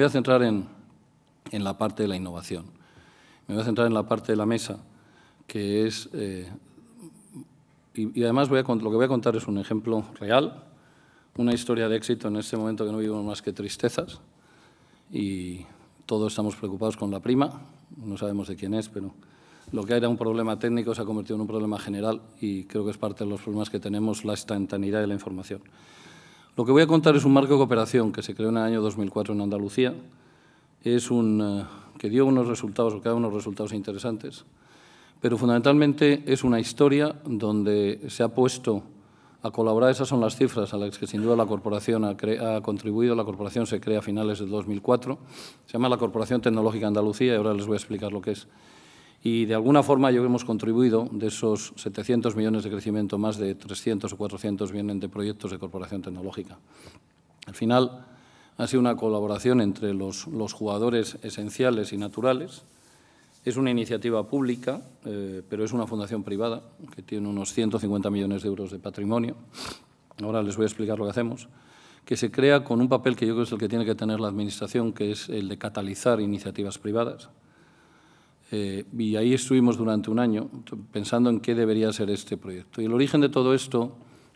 voy a centrar en, en, la parte de la innovación. Me voy a centrar en la parte de la mesa, que es... Eh, y, además voy lo que voy a contar es un ejemplo real, una historia de éxito en este momento que no vivimos más que tristezas. Y todos estamos preocupados con la prima, no sabemos de quién es, pero lo que era un problema técnico se ha convertido en un problema general y creo que es parte de los problemas que tenemos la instantaneidad de la información. Lo que voy a contar es un marco de cooperación que se creó en el año 2004 en Andalucía, es un, eh, que dio unos resultados o que da unos resultados interesantes, pero fundamentalmente es una historia donde se ha puesto a colaborar, esas son las cifras a las que sin duda la corporación ha, ha, contribuido, la corporación se crea a finales del 2004, se llama la Corporación Tecnológica Andalucía y ahora les voy a explicar lo que es. Y de alguna forma yo hemos contribuido, de esos 700 millones de crecimiento, más de 300 o 400 vienen de proyectos de corporación tecnológica. Al final ha sido una colaboración entre los, jugadores esenciales y naturales. Es una iniciativa pública, eh, pero es una fundación privada que tiene unos 150 millones de euros de patrimonio. Ahora les voy a explicar lo que hacemos que se crea con un papel que yo creo que es el que tiene que tener la Administración, que es el de catalizar iniciativas privadas. Eh, y ahí estuvimos durante un año pensando en qué debería ser este proyecto. Y el origen de todo esto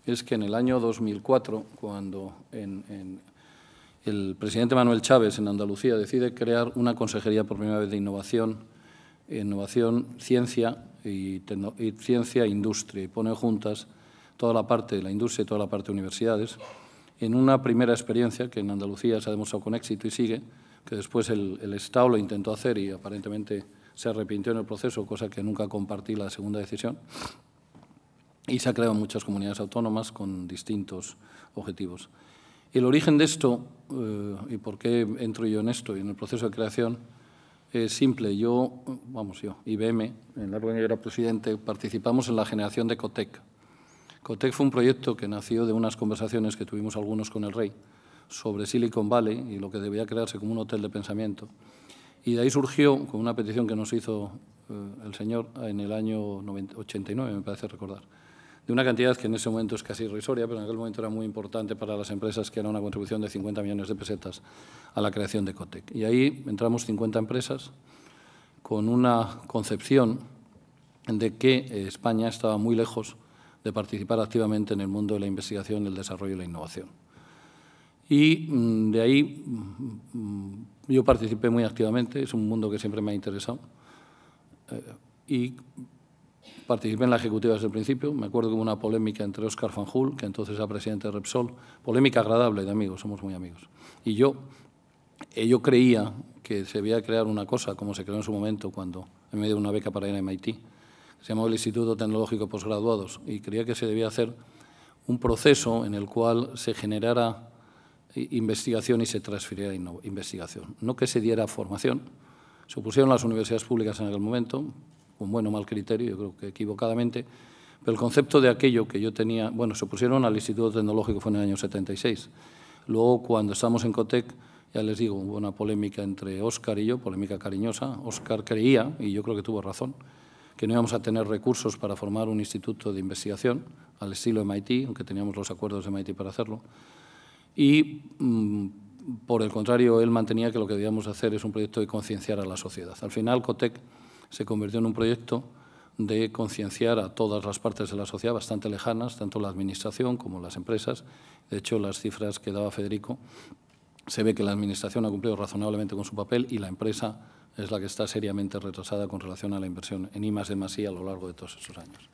es que en el año 2004, cuando en, el presidente Manuel Chávez en Andalucía decide crear una consejería por primera vez de innovación, innovación, ciencia y, ciencia e industria, y pone juntas toda la parte de la industria y toda la parte de universidades, en una primera experiencia que en Andalucía se ha demostrado con éxito y sigue, que después el Estado lo intentó hacer y aparentemente se arrepintió en el proceso, cosa que nunca compartí la segunda decisión. Y se ha creado muchas comunidades autónomas con distintos objetivos. El origen de esto, eh, y por qué entro yo en esto y en el proceso de creación, es simple. Yo, vamos yo, IBM, en la época que era presidente, participamos en la generación de COTEC. COTEC fue un proyecto que nació de unas conversaciones que tuvimos algunos con el rey sobre Silicon Valley y lo que debía crearse como un hotel de pensamiento. Y de ahí surgió, con una petición que nos hizo eh, el señor en el año 89, me parece recordar, de una cantidad que en ese momento es casi irrisoria, pero en aquel momento era muy importante para las empresas, que era una contribución de 50 millones de pesetas a la creación de Cotec. Y ahí entramos 50 empresas con una concepción de que eh, España estaba muy lejos de participar activamente en el mundo de la investigación, el desarrollo y la innovación. Y mm, de ahí mm, yo participé muy activamente, es un mundo que siempre me ha interesado. Eh, y participé en la ejecutiva desde el principio. Me acuerdo que hubo una polémica entre Oscar Fanjul, que entonces era presidente de Repsol, polémica agradable de amigos, somos muy amigos. Y yo, eh, yo creía que se debía crear una cosa, como se creó en su momento cuando me dio una beca para ir a MIT, se llamaba el Instituto Tecnológico Postgraduados, y creía que se debía hacer un proceso en el cual se generara investigación y se transfiriera a investigación. No que se diera formación. Se opusieron las universidades públicas en aquel momento, con bueno o mal criterio, yo creo que equivocadamente, pero el concepto de aquello que yo tenía, bueno, se opusieron al Instituto Tecnológico, fue en el año 76. Luego, cuando estábamos en COTEC, ya les digo, hubo una polémica entre Oscar y yo, polémica cariñosa. Oscar creía, y yo creo que tuvo razón, que no íbamos a tener recursos para formar un instituto de investigación al estilo MIT, aunque teníamos los acuerdos de MIT para hacerlo y mm, por el contrario, él mantenía que lo que debíamos hacer es un proyecto de concienciar a la sociedad. Al final, COTEC se convirtió en un proyecto de concienciar a todas las partes de la sociedad bastante lejanas, tanto la administración como las empresas. De hecho, las cifras que daba Federico, se ve que la administración ha cumplido razonablemente con su papel y la empresa es la que está seriamente retrasada con relación a la inversión en I de a lo largo de todos esos años.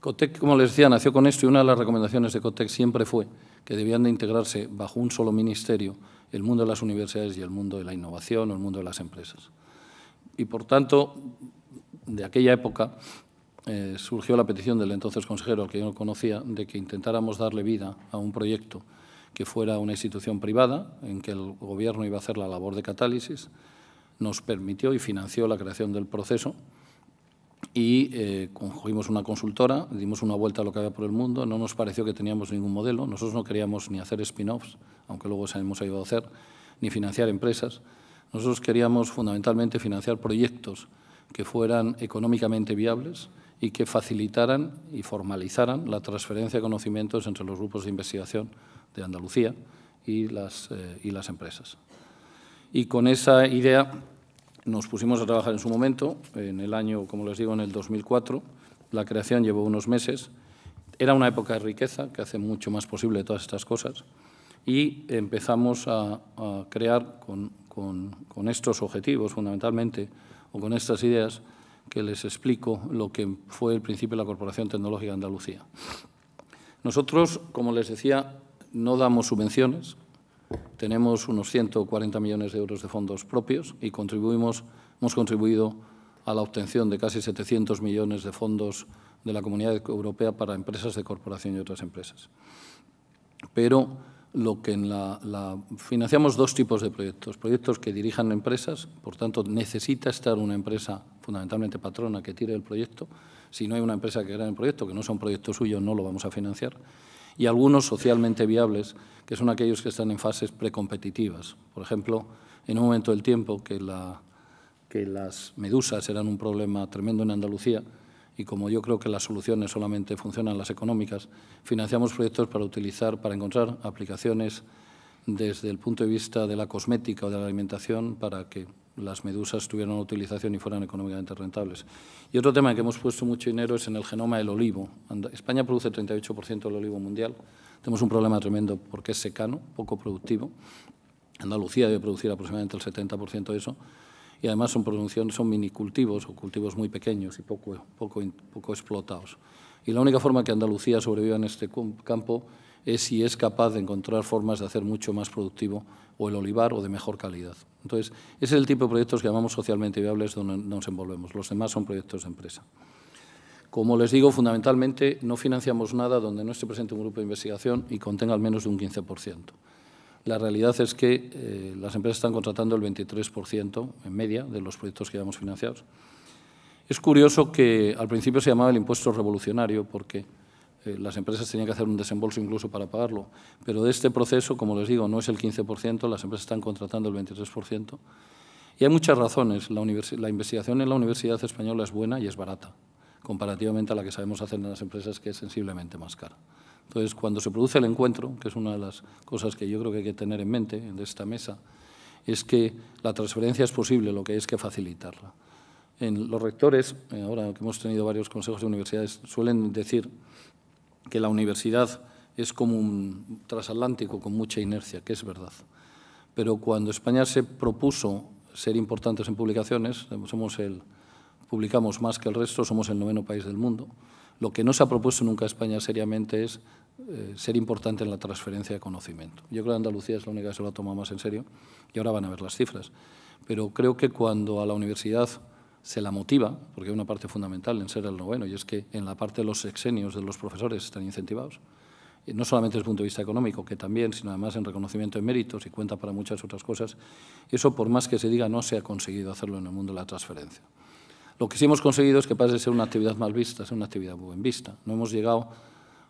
COTEC, como les decía, nació con esto y una de las recomendaciones de COTEC siempre fue que debían de integrarse bajo un solo ministerio, el mundo de las universidades y el mundo de la innovación o el mundo de las empresas. Y por tanto, de aquella época eh, surgió la petición del entonces consejero, al que yo no conocía, de que intentáramos darle vida a un proyecto que fuera una institución privada, en que el gobierno iba a hacer la labor de catálisis, nos permitió y financió la creación del proceso, y eh, cogimos una consultora, dimos una vuelta a lo que había por el mundo, no nos pareció que teníamos ningún modelo, nosotros no queríamos ni hacer spin-offs, aunque luego se hemos ido a hacer, ni financiar empresas, nosotros queríamos fundamentalmente financiar proyectos que fueran económicamente viables y que facilitaran y formalizaran la transferencia de conocimientos entre los grupos de investigación de Andalucía y las, eh, y las empresas. Y con esa idea nos pusimos a trabajar en su momento, en el año, como les digo, en el 2004. La creación llevó unos meses. Era una época de riqueza que hace mucho más posible todas estas cosas. Y empezamos a, crear con, con estos objetivos, fundamentalmente, o con estas ideas, que les explico lo que fue el principio de la Corporación Tecnológica de Andalucía. Nosotros, como les decía, no damos subvenciones, tenemos unos 140 millones de euros de fondos propios y hemos contribuido a la obtención de casi 700 millones de fondos de la Comunidad Europea para empresas de corporación y otras empresas. Pero lo que financiamos dos tipos de proyectos, proyectos que dirijan empresas, por tanto necesita estar una empresa fundamentalmente patrona que tire el proyecto, si no hay una empresa que gane el proyecto, que no un proyecto suyo, no lo vamos a financiar, y algunos socialmente viables, que son aquellos que están en fases precompetitivas. Por ejemplo, en un momento del tiempo que, las medusas eran un problema tremendo en Andalucía, y como yo creo que las soluciones solamente funcionan las económicas, financiamos proyectos para utilizar, para encontrar aplicaciones desde el punto de vista de la cosmética o de la alimentación para que las medusas tuvieron utilización y fueran económicamente rentables. Y otro tema en que hemos puesto mucho dinero es en el genoma del olivo. España produce el 38% del olivo mundial. Tenemos un problema tremendo porque es secano, poco productivo. Andalucía debe producir aproximadamente el 70% de eso. Y además son producciones, son minicultivos o cultivos muy pequeños y poco, poco, poco explotados. Y la única forma que Andalucía sobreviva en este campo es si es capaz de encontrar formas de hacer mucho más productivo o el olivar o de mejor calidad. Entonces, ese es el tipo de proyectos que llamamos socialmente viables donde nos envolvemos. Los demás son proyectos de empresa. Como les digo, fundamentalmente no financiamos nada donde no esté presente un grupo de investigación y contenga al menos un 15%. La realidad es que eh, las empresas están contratando el 23% en media de los proyectos que llevamos financiados. Es curioso que al principio se llamaba el impuesto revolucionario porque eh, las empresas tenían que hacer un desembolso incluso para pagarlo. Pero de este proceso, como les digo, no es el 15%, las empresas están contratando el 23%. Y hay muchas razones. La, investigación en la Universidad Española es buena y es barata, comparativamente a la que sabemos hacer en las empresas, que es sensiblemente más cara. Entonces, cuando se produce el encuentro, que es una de las cosas que yo creo que hay que tener en mente de esta mesa, es que la transferencia es posible, lo que es que facilitarla. En los rectores, eh, ahora que hemos tenido varios consejos de universidades, suelen decir que la universidad es como un transatlántico con mucha inercia, que es verdad. Pero cuando España se propuso ser importantes en publicaciones, somos el, publicamos más que el resto, somos el noveno país del mundo, lo que no se ha propuesto nunca España seriamente es eh, ser importante en la transferencia de conocimiento. Yo creo que Andalucía es la única que se lo ha tomado más en serio y ahora van a ver las cifras. Pero creo que cuando a la universidad se la motiva, porque hay una parte fundamental en ser el noveno, y es que en la parte de los exenios de los profesores están incentivados, no solamente desde el punto de vista económico, que también, sino además en reconocimiento de méritos y cuenta para muchas otras cosas, eso por más que se diga no se ha conseguido hacerlo en el mundo de la transferencia. Lo que sí hemos conseguido es que pase de ser una actividad mal vista, a ser una actividad buen vista. No hemos llegado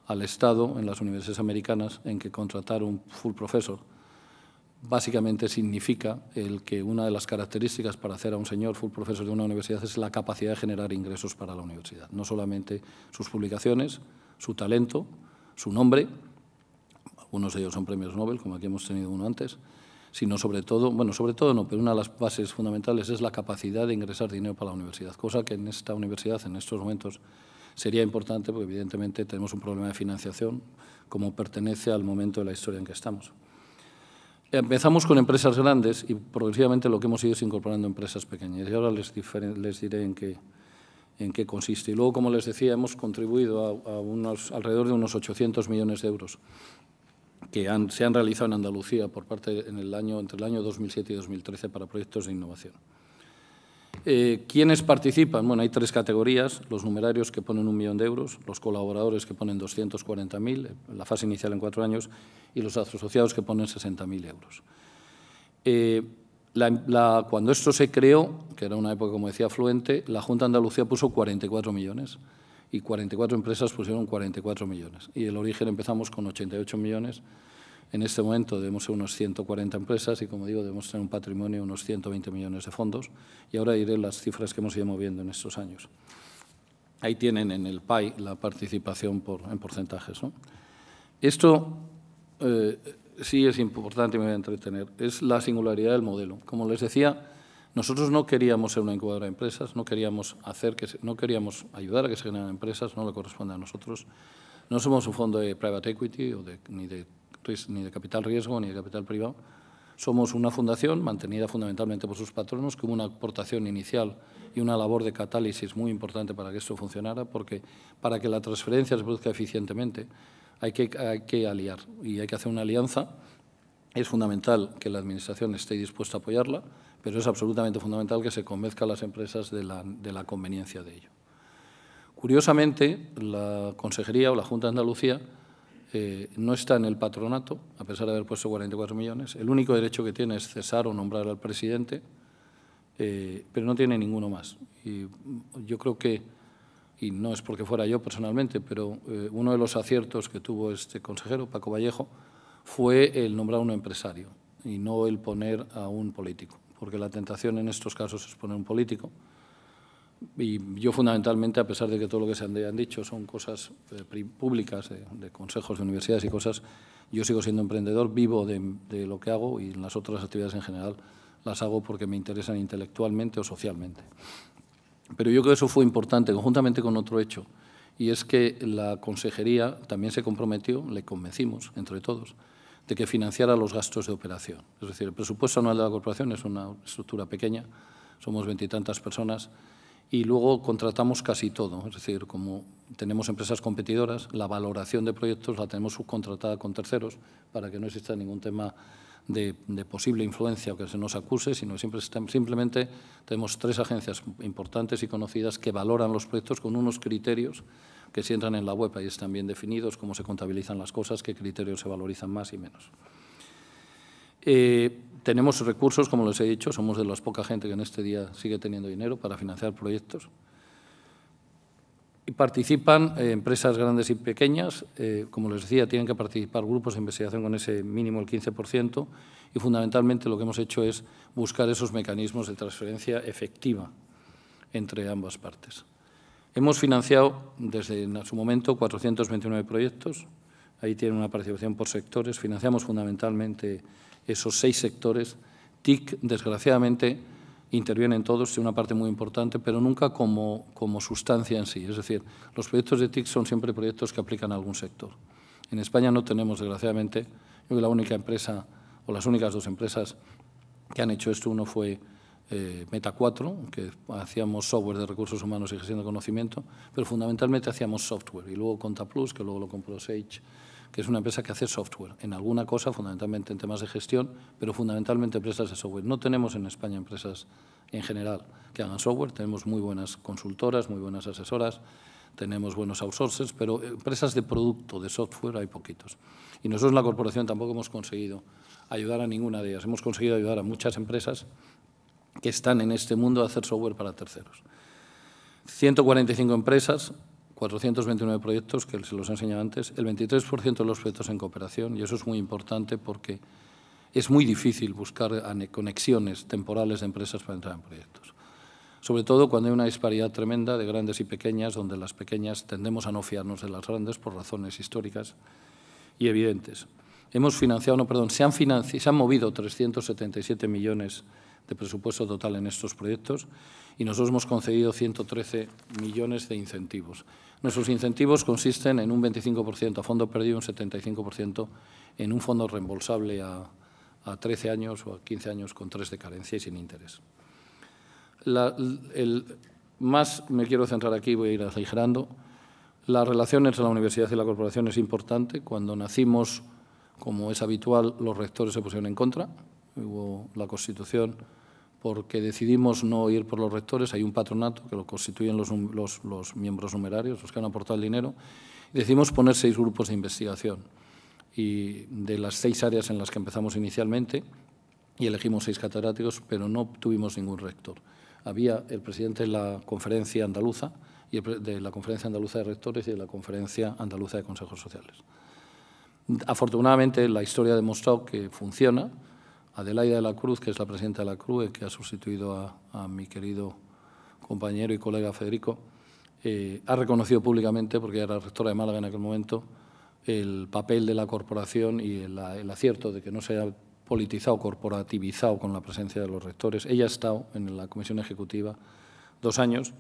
al estado en las universidades americanas en que contratar un full profesor, básicamente significa el que una de las características para hacer a un señor full profesor de una universidad es la capacidad de generar ingresos para la universidad. No solamente sus publicaciones, su talento, su nombre, algunos de ellos son premios Nobel, como aquí hemos tenido uno antes, sino sobre todo, bueno, sobre todo no, pero una de las bases fundamentales es la capacidad de ingresar dinero para la universidad, cosa que en esta universidad, en estos momentos, sería importante porque evidentemente tenemos un problema de financiación como pertenece al momento de la historia en que estamos. Empezamos con empresas grandes y progresivamente lo que hemos ido es incorporando empresas pequeñas. Y ahora les, diré en qué, consiste. Y luego, como les decía, hemos contribuido a, unos, alrededor de unos 800 millones de euros que se han realizado en Andalucía por parte en el año, entre el año 2007 y 2013 para proyectos de innovación. Eh, ¿Quiénes participan? Bueno, hay tres categorías, los numerarios que ponen un millón de euros, los colaboradores que ponen 240.000, eh, la fase inicial en cuatro años, y los asociados que ponen 60.000 euros. Eh, cuando esto se creó, que era una época, como decía, fluente, la Junta de Andalucía puso 44 millones y 44 empresas pusieron 44 millones. Y el origen empezamos con 88 millones en este momento debemos ser unos 140 empresas y, como digo, debemos tener un patrimonio de unos 120 millones de fondos. Y ahora iré las cifras que hemos ido moviendo en estos años. Ahí tienen en el PAI la participación por, en porcentajes. ¿no? Esto eh, sí es importante y me voy a entretener. Es la singularidad del modelo. Como les decía, nosotros no queríamos ser una incubadora de empresas, no queríamos, hacer que no queríamos ayudar a que se generen empresas, no le corresponde a nosotros. No somos un fondo de private equity o ni de pues, ni de capital riesgo ni de capital privado. Somos una fundación mantenida fundamentalmente por sus patronos, que una aportación inicial y una labor de catálisis muy importante para que esto funcionara, porque para que la transferencia se produzca eficientemente hay que, hay que aliar y hay que hacer una alianza. Es fundamental que la Administración esté dispuesta a apoyarla, pero es absolutamente fundamental que se convenzca a las empresas de la, de la conveniencia de ello. Curiosamente, la Consejería o la Junta de Andalucía eh, no está en el patronato, a pesar de haber puesto 44 millones. El único derecho que tiene es cesar o nombrar al presidente, eh, pero no tiene ninguno más. Y mm, yo creo que, y no es porque fuera yo personalmente, pero eh, uno de los aciertos que tuvo este consejero, Paco Vallejo, fue el nombrar a un empresario y no el poner a un político, porque la tentación en estos casos es poner a un político y yo fundamentalmente, a pesar de que todo lo que se han dicho son cosas eh, públicas, eh, de, consejos de universidades y cosas, yo sigo siendo emprendedor, vivo de, de, lo que hago y las otras actividades en general las hago porque me interesan intelectualmente o socialmente. Pero yo creo que eso fue importante, conjuntamente con otro hecho, y es que la consejería también se comprometió, le convencimos entre todos, de que financiara los gastos de operación. Es decir, el presupuesto anual de la corporación es una estructura pequeña, somos veintitantas personas, y luego contratamos casi todo. Es decir, como tenemos empresas competidoras, la valoración de proyectos la tenemos subcontratada con terceros para que no exista ningún tema de, posible influencia o que se nos acuse, sino siempre, simplemente tenemos tres agencias importantes y conocidas que valoran los proyectos con unos criterios que si entran en la web y están bien definidos, cómo se contabilizan las cosas, qué criterios se valorizan más y menos. Eh, tenemos recursos, como les he dicho, somos de las poca gente que en este día sigue teniendo dinero para financiar proyectos. Y participan eh, empresas grandes y pequeñas, eh, como les decía, tienen que participar grupos de investigación con ese mínimo el 15% y fundamentalmente lo que hemos hecho es buscar esos mecanismos de transferencia efectiva entre ambas partes. Hemos financiado desde su momento 429 proyectos, ahí tienen una participación por sectores, financiamos fundamentalmente esos seis sectores. TIC, desgraciadamente, intervienen todos, tiene una parte muy importante, pero nunca como, sustancia en sí. Es decir, los proyectos de TIC son siempre proyectos que aplican a algún sector. En España no tenemos, desgraciadamente, yo creo que la única empresa o las únicas dos empresas que han hecho esto, uno fue eh, Meta 4, que hacíamos software de recursos humanos y gestión de conocimiento, pero fundamentalmente hacíamos software. Y luego ContaPlus, que luego lo compró Sage, que es una empresa que hace software, en alguna cosa, fundamentalmente en temas de gestión, pero fundamentalmente empresas de software. No tenemos en España empresas en general que hagan software, tenemos muy buenas consultoras, muy buenas asesoras, tenemos buenos outsourcers, pero empresas de producto, de software, hay poquitos. Y nosotros en la corporación tampoco hemos conseguido ayudar a ninguna de ellas. Hemos conseguido ayudar a muchas empresas que están en este mundo a hacer software para terceros. 145 empresas 429 proyectos, que se los he enseñado antes, el 23% de los proyectos en cooperación, y eso es muy importante porque es muy difícil buscar conexiones temporales de empresas para entrar en proyectos. Sobre todo cuando hay una disparidad tremenda de grandes y pequeñas, donde las pequeñas tendemos a no fiarnos de las grandes por razones históricas y evidentes. Hemos financiado, no, perdón, se han, se han movido 377 millones de de presupuesto total en estos proyectos y nosotros hemos concedido 113 millones de incentivos. Nuestros incentivos consisten en un 25% a fondo perdido, un 75% en un fondo reembolsable a, 13 años o a 15 años con tres de carencia y sin interés. más me quiero centrar aquí, voy a ir aligerando. La relación entre la universidad y la corporación es importante. Cuando nacimos, como es habitual, los rectores se pusieron en contra hubo la Constitución, porque decidimos no ir por los rectores, hay un patronato que lo constituyen los, los, miembros numerarios, los que han aportado el dinero, decidimos poner seis grupos de investigación. Y de las seis áreas en las que empezamos inicialmente, y elegimos seis catedráticos, pero no tuvimos ningún rector. Había el presidente de la conferencia andaluza, y de la conferencia andaluza de rectores y de la conferencia andaluza de consejos sociales. Afortunadamente, la historia ha demostrado que funciona, Adelaida de la Cruz, que es la presidenta de la CRUE, que ha sustituido a, mi querido compañero y colega Federico, eh, ha reconocido públicamente, porque era rectora de Málaga en aquel momento, el papel de la corporación y el, acierto de que no se haya politizado, corporativizado con la presencia de los rectores. Ella ha estado en la comisión ejecutiva dos años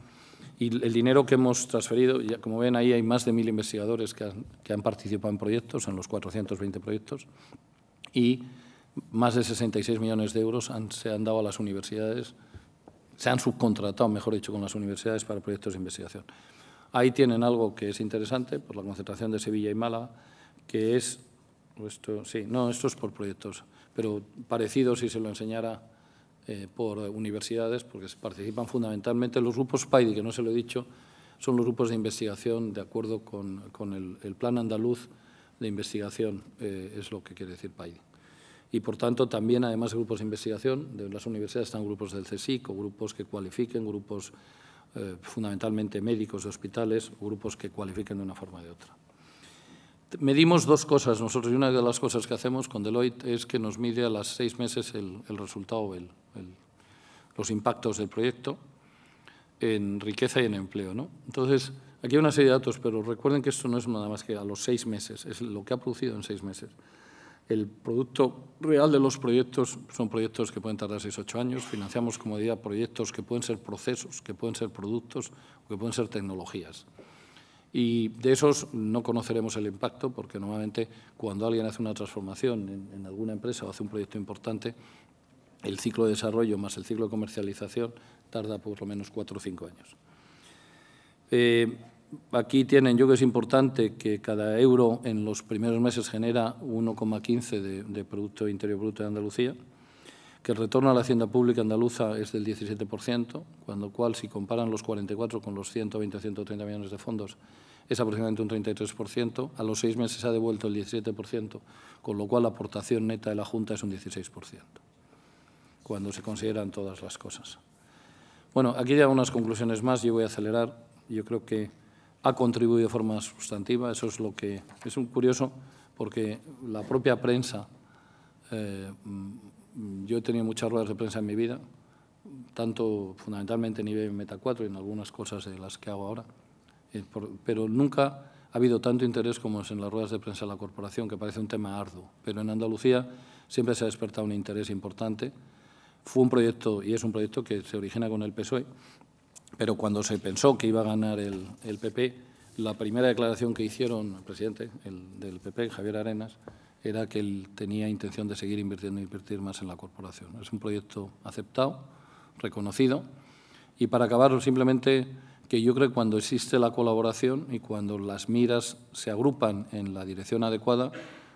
y el dinero que hemos transferido, como ven ahí hay más de mil investigadores que han, que han participado en proyectos, en los 420 proyectos, y más de 66 millones de euros se han dado a las universidades, se han subcontratado, mejor dicho, con las universidades para proyectos de investigación. Ahí tienen algo que es interesante, por la concentración de Sevilla y Málaga, que es, esto, sí, no, esto es por proyectos, pero parecido si se lo enseñara eh, por universidades, porque participan fundamentalmente los grupos PAIDI, que no se lo he dicho, son los grupos de investigación de acuerdo con, el, Plan Andaluz de Investigación, eh, es lo que quiere decir PAIDI y, por tanto, también, además de grupos de investigación, de las universidades están grupos del CSIC o grupos que cualifiquen, grupos eh, fundamentalmente médicos de hospitales, grupos que cualifiquen de una forma o de otra. Medimos dos cosas nosotros y una de las cosas que hacemos con Deloitte es que nos mide a las seis meses el, resultado, los impactos del proyecto en riqueza y en empleo. ¿no? Entonces, aquí hay una serie de datos, pero recuerden que esto no es nada más que a los seis meses, es lo que ha producido en seis meses. El producto real de los proyectos son proyectos que pueden tardar 6-8 años. Financiamos, como diría, proyectos que pueden ser procesos, que pueden ser productos o que pueden ser tecnologías. Y de esos no conoceremos el impacto, porque normalmente cuando alguien hace una transformación en, alguna empresa o hace un proyecto importante, el ciclo de desarrollo más el ciclo de comercialización tarda por lo menos 4 o 5 años. Eh, Aquí tienen, yo creo que es importante que cada euro en los primeros meses genera 1,15 de, Producto Interior Bruto de Andalucía, que el retorno a la hacienda pública andaluza es del 17%, cuando cual si comparan los 44 con los 120 130 millones de fondos es aproximadamente un 33%, a los seis meses ha devuelto el 17%, con lo cual la aportación neta de la Junta es un 16%, cuando se consideran todas las cosas. Bueno, aquí ya unas conclusiones más, yo voy a acelerar, yo creo que ha contribuido de forma sustantiva. Eso es lo que es un curioso, porque la propia prensa, eh, yo he tenido muchas ruedas de prensa en mi vida, tanto fundamentalmente en IBM Meta 4 y en algunas cosas de las que hago ahora, eh, pero nunca ha habido tanto interés como en las ruedas de prensa de la corporación, que parece un tema arduo. Pero en Andalucía siempre se ha despertado un interés importante. Fue un proyecto, y es un proyecto que se origina con el PSOE, pero cuando se pensó que iba a ganar el, PP, la primera declaración que hicieron el presidente del PP, Javier Arenas, era que él tenía intención de seguir invirtiendo y invertir más en la corporación. Es un proyecto aceptado, reconocido. Y para acabarlo, simplemente que yo creo que cuando existe la colaboración y cuando las miras se agrupan en la dirección adecuada,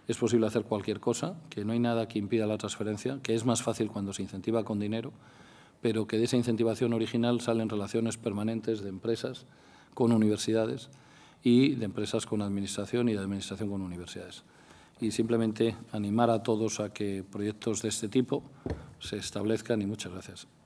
es posible hacer cualquier cosa, que no hay nada que impida la transferencia, que es más fácil cuando se incentiva con dinero pero que de esa incentivación original salen relaciones permanentes de empresas con universidades y de empresas con administración y de administración con universidades. Y simplemente animar a todos a que proyectos de este tipo se establezcan y muchas gracias.